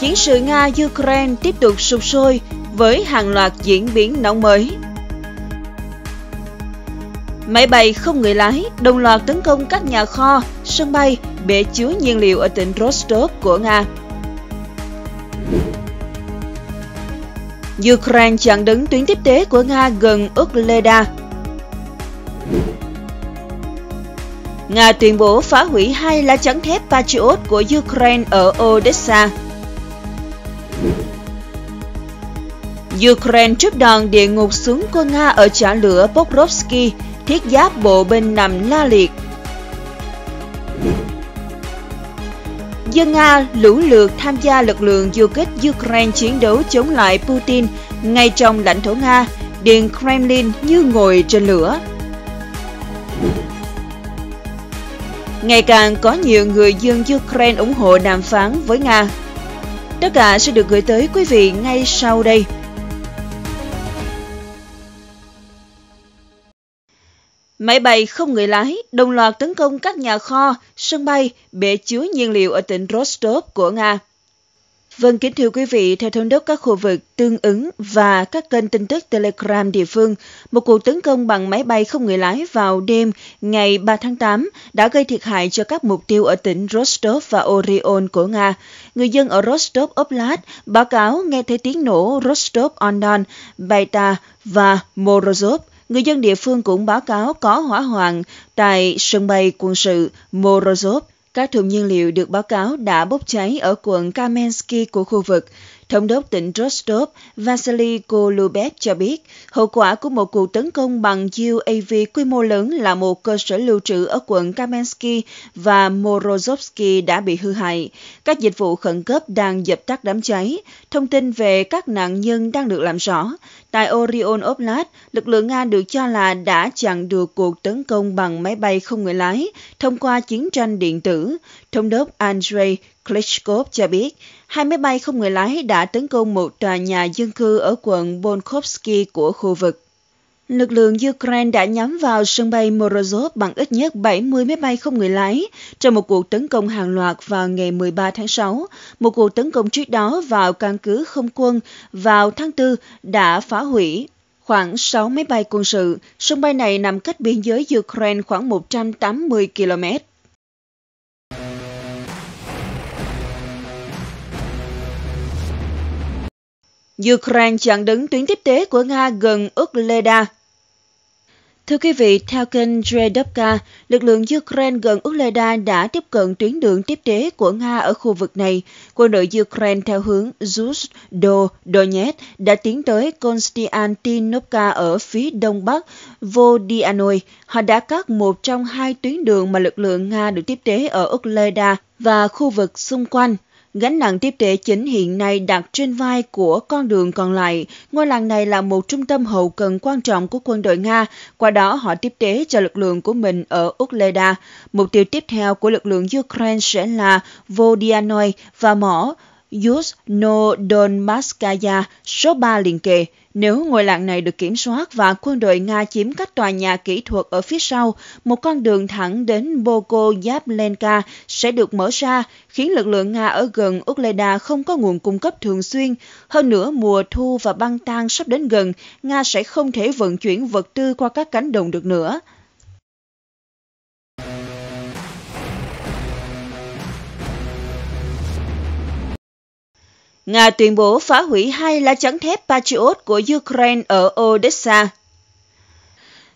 chiến sự Nga-Ukraine tiếp tục sụp sôi với hàng loạt diễn biến nóng mới. Máy bay không người lái đồng loạt tấn công các nhà kho, sân bay, bể chứa nhiên liệu ở tỉnh Rostov của Nga. Ukraine chặn đứng tuyến tiếp tế của Nga gần Ukleda. Nga tuyên bố phá hủy hai lá chắn thép Patriot của Ukraine ở Odessa. Ukraine trước đòn địa ngục xuống quân Nga ở trả lửa Pokrovsky, thiết giáp bộ binh nằm la liệt. Dân Nga lũ lượt tham gia lực lượng du kích Ukraine chiến đấu chống lại Putin ngay trong lãnh thổ Nga, Điện Kremlin như ngồi trên lửa. Ngày càng có nhiều người dân Ukraine ủng hộ đàm phán với Nga. Tất cả sẽ được gửi tới quý vị ngay sau đây. Máy bay không người lái đồng loạt tấn công các nhà kho, sân bay, bể chứa nhiên liệu ở tỉnh Rostov của Nga. Vâng, kính thưa quý vị, theo thống đốc các khu vực tương ứng và các kênh tin tức Telegram địa phương, một cuộc tấn công bằng máy bay không người lái vào đêm ngày 3 tháng 8 đã gây thiệt hại cho các mục tiêu ở tỉnh Rostov và Oriol của Nga. Người dân ở Rostov Oblast báo cáo nghe thấy tiếng nổ Rostov-on-Don, Baita và Morozov – Người dân địa phương cũng báo cáo có hỏa hoạn tại sân bay quân sự Morozov. Các thùng nhiên liệu được báo cáo đã bốc cháy ở quận Kamensky của khu vực, Thống đốc tỉnh Rostov Vasily Kolubev cho biết, hậu quả của một cuộc tấn công bằng UAV quy mô lớn là một cơ sở lưu trữ ở quận Kamensky và Morozovsky đã bị hư hại. Các dịch vụ khẩn cấp đang dập tắt đám cháy. Thông tin về các nạn nhân đang được làm rõ. Tại Orion Oblast, lực lượng Nga được cho là đã chặn được cuộc tấn công bằng máy bay không người lái thông qua chiến tranh điện tử. Thống đốc Andrei Klitschko cho biết, hai máy bay không người lái đã tấn công một tòa nhà dân cư ở quận Bonkovsky của khu vực. Lực lượng Ukraine đã nhắm vào sân bay Morozov bằng ít nhất 70 máy bay không người lái trong một cuộc tấn công hàng loạt vào ngày 13 tháng 6. Một cuộc tấn công trước đó vào căn cứ không quân vào tháng 4 đã phá hủy khoảng 6 máy bay quân sự. Sân bay này nằm cách biên giới Ukraine khoảng 180 km. Ukraine chặn đứng tuyến tiếp tế của Nga gần Ukleda. Thưa quý vị, theo kênh Redovka, lực lượng Ukraine gần Ukleda đã tiếp cận tuyến đường tiếp tế của Nga ở khu vực này. Quân đội Ukraine theo hướng Zuzdo, Donetsk đã tiến tới Konstantinovka ở phía đông bắc Vodianoi. Họ đã cắt một trong hai tuyến đường mà lực lượng Nga được tiếp tế ở Ukleda và khu vực xung quanh. Gánh nặng tiếp tế chính hiện nay đặt trên vai của con đường còn lại. Ngôi làng này là một trung tâm hậu cần quan trọng của quân đội Nga, qua đó họ tiếp tế cho lực lượng của mình ở Ukleda. Mục tiêu tiếp theo của lực lượng Ukraine sẽ là Vodianoi và mỏ Yus Nodonmaskaya số 3 liền kề. Nếu ngôi làng này được kiểm soát và quân đội Nga chiếm các tòa nhà kỹ thuật ở phía sau, một con đường thẳng đến Boko Yablenka sẽ được mở ra, khiến lực lượng Nga ở gần Ukleda không có nguồn cung cấp thường xuyên. Hơn nữa, mùa thu và băng tan sắp đến gần, Nga sẽ không thể vận chuyển vật tư qua các cánh đồng được nữa. Nga tuyên bố phá hủy hai lá chắn thép Patriot của Ukraine ở Odessa.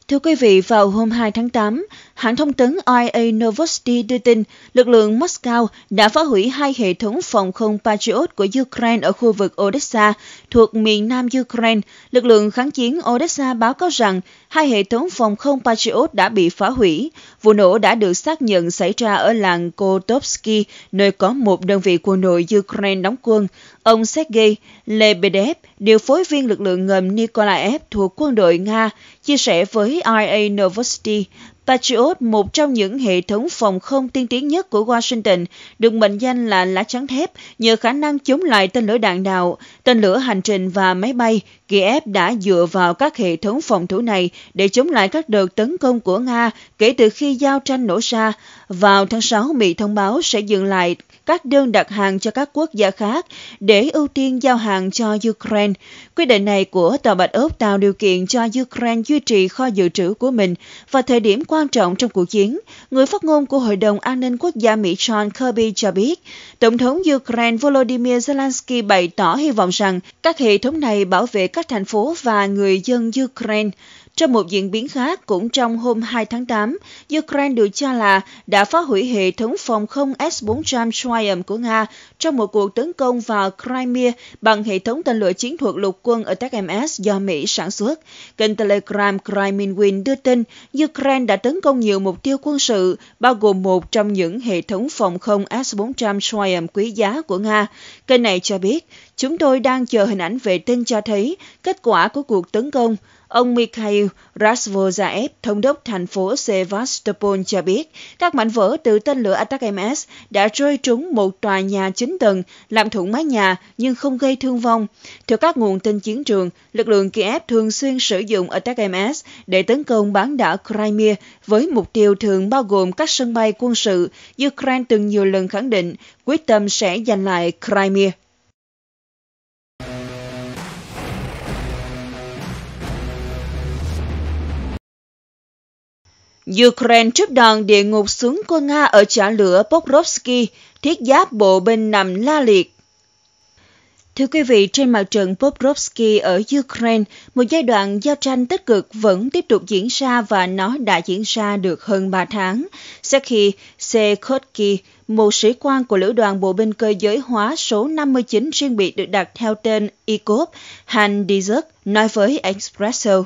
Thưa quý vị, vào hôm 2 tháng 8, hãng thông tấn IA Novosti đưa tin lực lượng Moscow đã phá hủy hai hệ thống phòng không Patriot của Ukraine ở khu vực Odessa thuộc miền nam Ukraine. Lực lượng kháng chiến Odessa báo cáo rằng hai hệ thống phòng không Patriot đã bị phá hủy. Vụ nổ đã được xác nhận xảy ra ở làng Kotovsky, nơi có một đơn vị quân đội Ukraine đóng quân. Ông Sergei Lebedev, điều phối viên lực lượng ngầm Nikolaev thuộc quân đội Nga, chia sẻ với IA Novosti, Patriot, một trong những hệ thống phòng không tiên tiến nhất của Washington, được mệnh danh là lá chắn thép nhờ khả năng chống lại tên lửa đạn đạo, tên lửa hành trình và máy bay Kiev đã dựa vào các hệ thống phòng thủ này để chống lại các đợt tấn công của Nga kể từ khi giao tranh nổ ra. Vào tháng 6, Mỹ thông báo sẽ dừng lại các đơn đặt hàng cho các quốc gia khác để ưu tiên giao hàng cho Ukraine. Quyết định này của Tòa Bạch Ốc tạo điều kiện cho Ukraine duy trì kho dự trữ của mình và thời điểm quan trọng trong cuộc chiến. Người phát ngôn của Hội đồng An ninh Quốc gia Mỹ John Kirby cho biết, Tổng thống Ukraine Volodymyr Zelensky bày tỏ hy vọng rằng các hệ thống này bảo vệ các thành phố và người dân Ukraine trong một diễn biến khác, cũng trong hôm 2 tháng 8, Ukraine được cho là đã phá hủy hệ thống phòng không S-400 Triumph của Nga trong một cuộc tấn công vào Crimea bằng hệ thống tên lửa chiến thuật lục quân ATACMS do Mỹ sản xuất. Kênh Telegram Crimean Win đưa tin Ukraine đã tấn công nhiều mục tiêu quân sự, bao gồm một trong những hệ thống phòng không S-400 Triumph quý giá của Nga. Kênh này cho biết, chúng tôi đang chờ hình ảnh vệ tinh cho thấy kết quả của cuộc tấn công. Ông Mikhail Rasvozaev, thống đốc thành phố Sevastopol cho biết, các mảnh vỡ từ tên lửa Attack-MS đã rơi trúng một tòa nhà 9 tầng, làm thủng mái nhà nhưng không gây thương vong. Theo các nguồn tin chiến trường, lực lượng Kiev thường xuyên sử dụng Attack-MS để tấn công bán đảo Crimea với mục tiêu thường bao gồm các sân bay quân sự. Ukraine từng nhiều lần khẳng định quyết tâm sẽ giành lại Crimea. Ukraine trút đòn địa ngục xuống quân Nga ở trả lửa Pokrovsky, thiết giáp bộ binh nằm la liệt. Thưa quý vị, trên mặt trận Pokrovsky ở Ukraine, một giai đoạn giao tranh tích cực vẫn tiếp tục diễn ra và nó đã diễn ra được hơn 3 tháng. Sau khi Sekhotky, một sĩ quan của lữ đoàn bộ binh cơ giới hóa số 59 riêng biệt được đặt theo tên Ikov Handizek, nói với Expresso.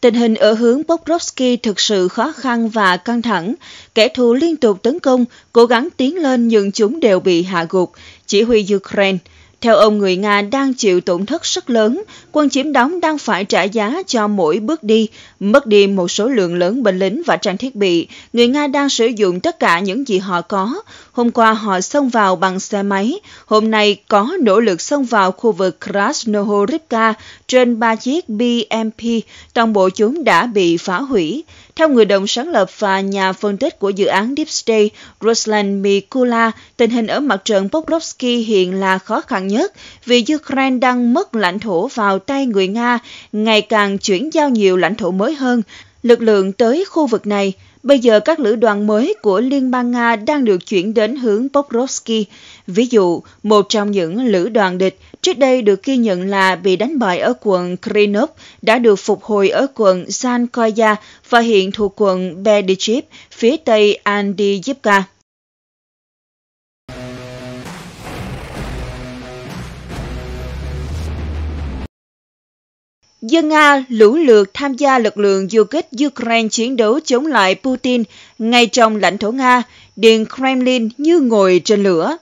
Tình hình ở hướng Pokrovsky thực sự khó khăn và căng thẳng. Kẻ thù liên tục tấn công, cố gắng tiến lên nhưng chúng đều bị hạ gục. Chỉ huy Ukraine – theo ông, người Nga đang chịu tổn thất rất lớn, quân chiếm đóng đang phải trả giá cho mỗi bước đi, mất đi một số lượng lớn binh lính và trang thiết bị. Người Nga đang sử dụng tất cả những gì họ có. Hôm qua họ xông vào bằng xe máy, hôm nay có nỗ lực xông vào khu vực Krasnohorivka trên ba chiếc BMP, toàn bộ chúng đã bị phá hủy. Theo người đồng sáng lập và nhà phân tích của dự án Deep State, Ruslan Mikula, tình hình ở mặt trận Pokrovsky hiện là khó khăn nhất nhất vì Ukraine đang mất lãnh thổ vào tay người Nga, ngày càng chuyển giao nhiều lãnh thổ mới hơn, lực lượng tới khu vực này. Bây giờ các lữ đoàn mới của Liên bang Nga đang được chuyển đến hướng Pokrovsky. Ví dụ, một trong những lữ đoàn địch trước đây được ghi nhận là bị đánh bại ở quận Krinov đã được phục hồi ở quận Sankoya và hiện thuộc quận Bedichip phía tây Andiyivka. dân Nga lũ lượt tham gia lực lượng du kích Ukraine chiến đấu chống lại Putin ngay trong lãnh thổ Nga, Điện Kremlin như ngồi trên lửa.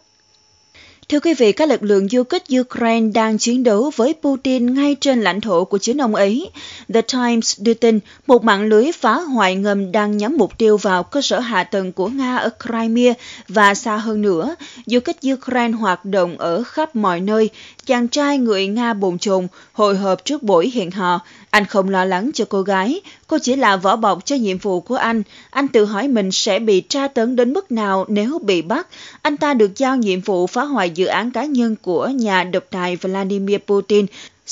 Thưa quý vị, các lực lượng du kích Ukraine đang chiến đấu với Putin ngay trên lãnh thổ của chính ông ấy. The Times đưa tin một mạng lưới phá hoại ngầm đang nhắm mục tiêu vào cơ sở hạ tầng của Nga ở Crimea và xa hơn nữa. Du kích Ukraine hoạt động ở khắp mọi nơi, Chàng trai người Nga bồn trùng hồi hộp trước buổi hẹn hò, anh không lo lắng cho cô gái, cô chỉ là vỏ bọc cho nhiệm vụ của anh. Anh tự hỏi mình sẽ bị tra tấn đến mức nào nếu bị bắt. Anh ta được giao nhiệm vụ phá hoại dự án cá nhân của nhà độc tài Vladimir Putin,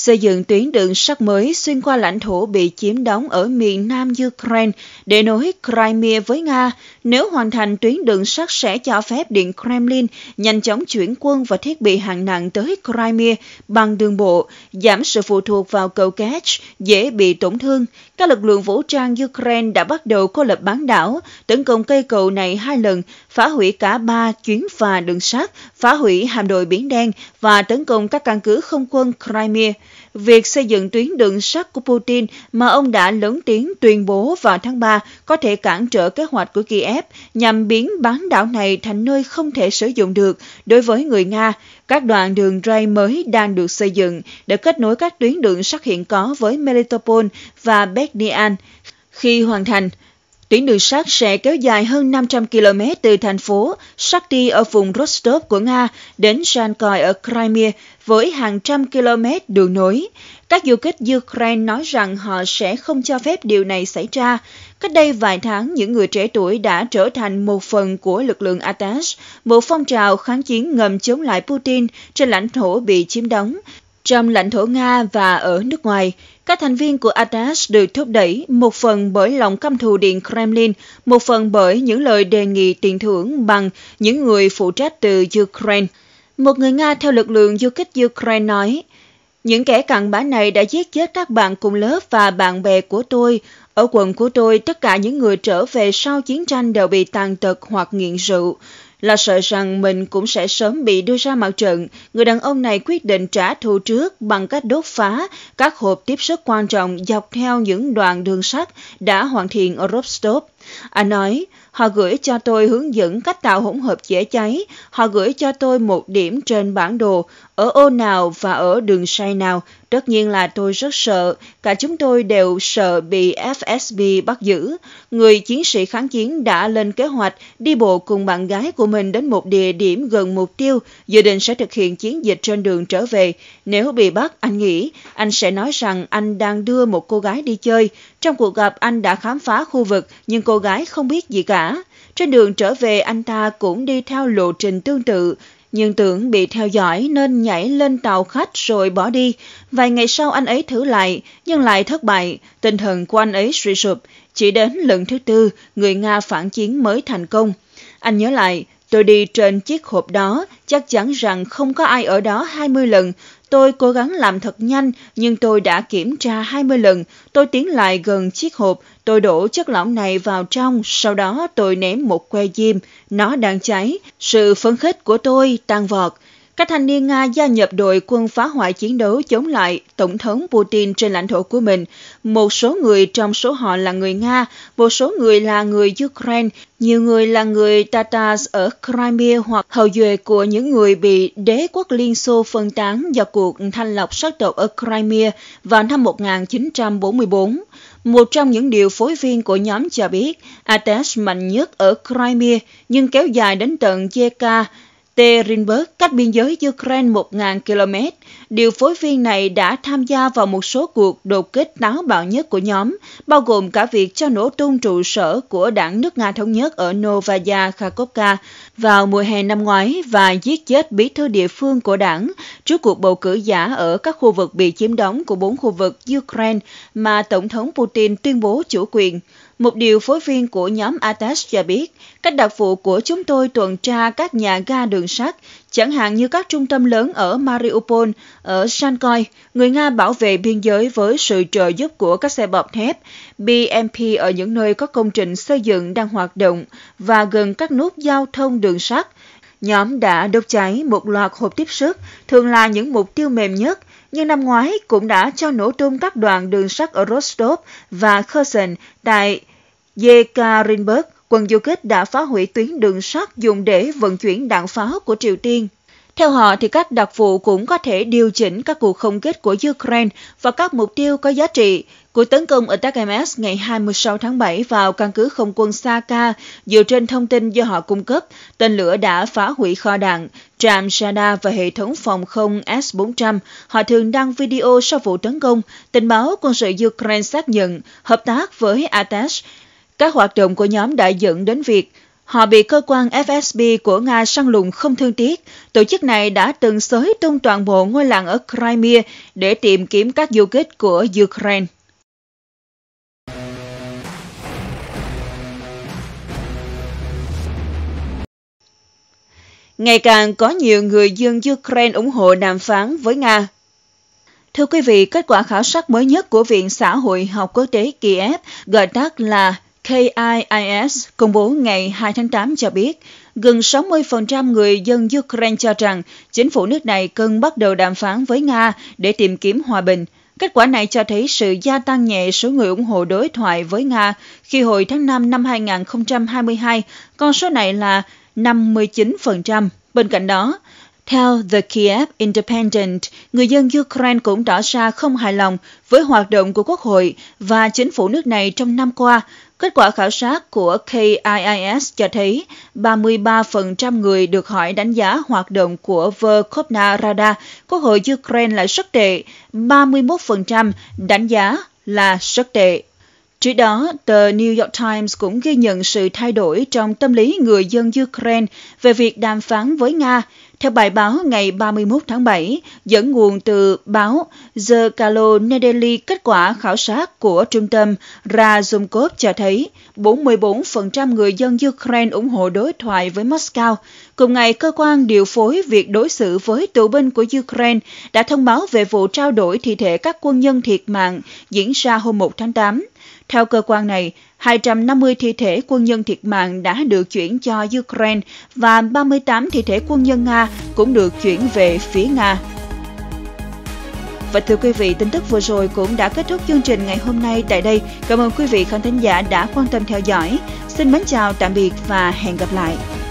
xây dựng tuyến đường sắt mới xuyên qua lãnh thổ bị chiếm đóng ở miền nam Ukraine để nối Crimea với Nga. Nếu hoàn thành, tuyến đường sắt sẽ cho phép Điện Kremlin nhanh chóng chuyển quân và thiết bị hạng nặng tới Crimea bằng đường bộ, giảm sự phụ thuộc vào cầu Kerch dễ bị tổn thương. Các lực lượng vũ trang Ukraine đã bắt đầu cô lập bán đảo, tấn công cây cầu này hai lần phá hủy cả ba chuyến phà đường sắt, phá hủy hạm đội Biển Đen và tấn công các căn cứ không quân Crimea. Việc xây dựng tuyến đường sắt của Putin mà ông đã lớn tiếng tuyên bố vào tháng 3 có thể cản trở kế hoạch của Kiev nhằm biến bán đảo này thành nơi không thể sử dụng được đối với người Nga. Các đoạn đường ray mới đang được xây dựng để kết nối các tuyến đường sắt hiện có với Melitopol và Berdyan. Khi hoàn thành, Tuyến đường sắt sẽ kéo dài hơn 500 km từ thành phố Shakti ở vùng Rostov của Nga đến Shankoy ở Crimea với hàng trăm km đường nối. Các du kích Ukraine nói rằng họ sẽ không cho phép điều này xảy ra. Cách đây vài tháng, những người trẻ tuổi đã trở thành một phần của lực lượng Atash, một phong trào kháng chiến ngầm chống lại Putin trên lãnh thổ bị chiếm đóng, trong lãnh thổ Nga và ở nước ngoài. Các thành viên của ATAS được thúc đẩy một phần bởi lòng căm thù Điện Kremlin, một phần bởi những lời đề nghị tiền thưởng bằng những người phụ trách từ Ukraine. Một người Nga theo lực lượng du kích Ukraine nói, những kẻ cặn bã này đã giết chết các bạn cùng lớp và bạn bè của tôi. Ở quận của tôi, tất cả những người trở về sau chiến tranh đều bị tàn tật hoặc nghiện rượu là sợ rằng mình cũng sẽ sớm bị đưa ra mặt trận người đàn ông này quyết định trả thù trước bằng cách đốt phá các hộp tiếp sức quan trọng dọc theo những đoạn đường sắt đã hoàn thiện ở rostov anh nói họ gửi cho tôi hướng dẫn cách tạo hỗn hợp dễ cháy họ gửi cho tôi một điểm trên bản đồ ở ô nào và ở đường say nào tất nhiên là tôi rất sợ cả chúng tôi đều sợ bị fsb bắt giữ người chiến sĩ kháng chiến đã lên kế hoạch đi bộ cùng bạn gái của mình đến một địa điểm gần mục tiêu dự định sẽ thực hiện chiến dịch trên đường trở về nếu bị bắt anh nghĩ anh sẽ nói rằng anh đang đưa một cô gái đi chơi trong cuộc gặp, anh đã khám phá khu vực nhưng cô gái không biết gì cả. Trên đường trở về, anh ta cũng đi theo lộ trình tương tự, nhưng tưởng bị theo dõi nên nhảy lên tàu khách rồi bỏ đi. Vài ngày sau anh ấy thử lại, nhưng lại thất bại, tinh thần của anh ấy suy sụp. Chỉ đến lần thứ tư, người Nga phản chiến mới thành công. Anh nhớ lại, tôi đi trên chiếc hộp đó, chắc chắn rằng không có ai ở đó 20 lần, Tôi cố gắng làm thật nhanh, nhưng tôi đã kiểm tra 20 lần. Tôi tiến lại gần chiếc hộp, tôi đổ chất lỏng này vào trong, sau đó tôi ném một que diêm. Nó đang cháy. Sự phấn khích của tôi tăng vọt. Các thanh niên Nga gia nhập đội quân phá hoại chiến đấu chống lại Tổng thống Putin trên lãnh thổ của mình. Một số người trong số họ là người Nga, một số người là người Ukraine, nhiều người là người Tatars ở Crimea hoặc hậu duệ của những người bị đế quốc Liên Xô phân tán do cuộc thanh lọc sắc tộc ở Crimea vào năm 1944. Một trong những điều phối viên của nhóm cho biết, Ates mạnh nhất ở Crimea nhưng kéo dài đến tận Yeka, Terinburg, cách biên giới Ukraine 1.000 km, điều phối viên này đã tham gia vào một số cuộc đột kích táo bạo nhất của nhóm, bao gồm cả việc cho nổ tung trụ sở của đảng nước Nga Thống nhất ở Novaya Kharkovka vào mùa hè năm ngoái và giết chết bí thư địa phương của đảng trước cuộc bầu cử giả ở các khu vực bị chiếm đóng của bốn khu vực Ukraine mà Tổng thống Putin tuyên bố chủ quyền một điều phối viên của nhóm ATAS cho biết, cách đặc vụ của chúng tôi tuần tra các nhà ga đường sắt, chẳng hạn như các trung tâm lớn ở Mariupol, ở Shankoi, người Nga bảo vệ biên giới với sự trợ giúp của các xe bọc thép, BMP ở những nơi có công trình xây dựng đang hoạt động và gần các nút giao thông đường sắt. Nhóm đã đốt cháy một loạt hộp tiếp sức, thường là những mục tiêu mềm nhất, nhưng năm ngoái cũng đã cho nổ tung các đoạn đường sắt ở Rostov và Kherson tại Yekaterinburg, quân du kích đã phá hủy tuyến đường sắt dùng để vận chuyển đạn pháo của Triều Tiên. Theo họ, thì các đặc vụ cũng có thể điều chỉnh các cuộc không kích của Ukraine và các mục tiêu có giá trị. Cuộc tấn công ở TKMS ngày 26 tháng 7 vào căn cứ không quân Saka dựa trên thông tin do họ cung cấp, tên lửa đã phá hủy kho đạn, trạm radar và hệ thống phòng không S-400. Họ thường đăng video sau vụ tấn công. Tình báo quân sự Ukraine xác nhận hợp tác với ATAS các hoạt động của nhóm đã dẫn đến việc họ bị cơ quan fsb của nga săn lùng không thương tiếc tổ chức này đã từng xới tung toàn bộ ngôi làng ở crimea để tìm kiếm các du kích của ukraine ngày càng có nhiều người dân ukraine ủng hộ đàm phán với nga thưa quý vị kết quả khảo sát mới nhất của viện xã hội học quốc tế kiev gọi tắt là KIIS công bố ngày 2 tháng 8 cho biết, gần 60% người dân Ukraine cho rằng chính phủ nước này cần bắt đầu đàm phán với Nga để tìm kiếm hòa bình. Kết quả này cho thấy sự gia tăng nhẹ số người ủng hộ đối thoại với Nga khi hồi tháng 5 năm 2022, con số này là 59%. Bên cạnh đó, theo The Kiev Independent, người dân Ukraine cũng tỏ ra không hài lòng với hoạt động của quốc hội và chính phủ nước này trong năm qua, Kết quả khảo sát của KIIS cho thấy 33% người được hỏi đánh giá hoạt động của Verkhovna Rada, Quốc hội Ukraine là rất tệ, 31% đánh giá là rất tệ. Trước đó, tờ New York Times cũng ghi nhận sự thay đổi trong tâm lý người dân Ukraine về việc đàm phán với Nga – theo bài báo ngày 31 tháng 7, dẫn nguồn từ báo The Calo Nedelli, kết quả khảo sát của trung tâm Razumkov cho thấy 44% người dân Ukraine ủng hộ đối thoại với Moscow. Cùng ngày, cơ quan điều phối việc đối xử với tù binh của Ukraine đã thông báo về vụ trao đổi thi thể các quân nhân thiệt mạng diễn ra hôm 1 tháng 8. Theo cơ quan này, 250 thi thể quân nhân thiệt mạng đã được chuyển cho Ukraine và 38 thi thể quân nhân Nga cũng được chuyển về phía Nga. Và thưa quý vị, tin tức vừa rồi cũng đã kết thúc chương trình ngày hôm nay tại đây. Cảm ơn quý vị khán thính giả đã quan tâm theo dõi. Xin mến chào, tạm biệt và hẹn gặp lại.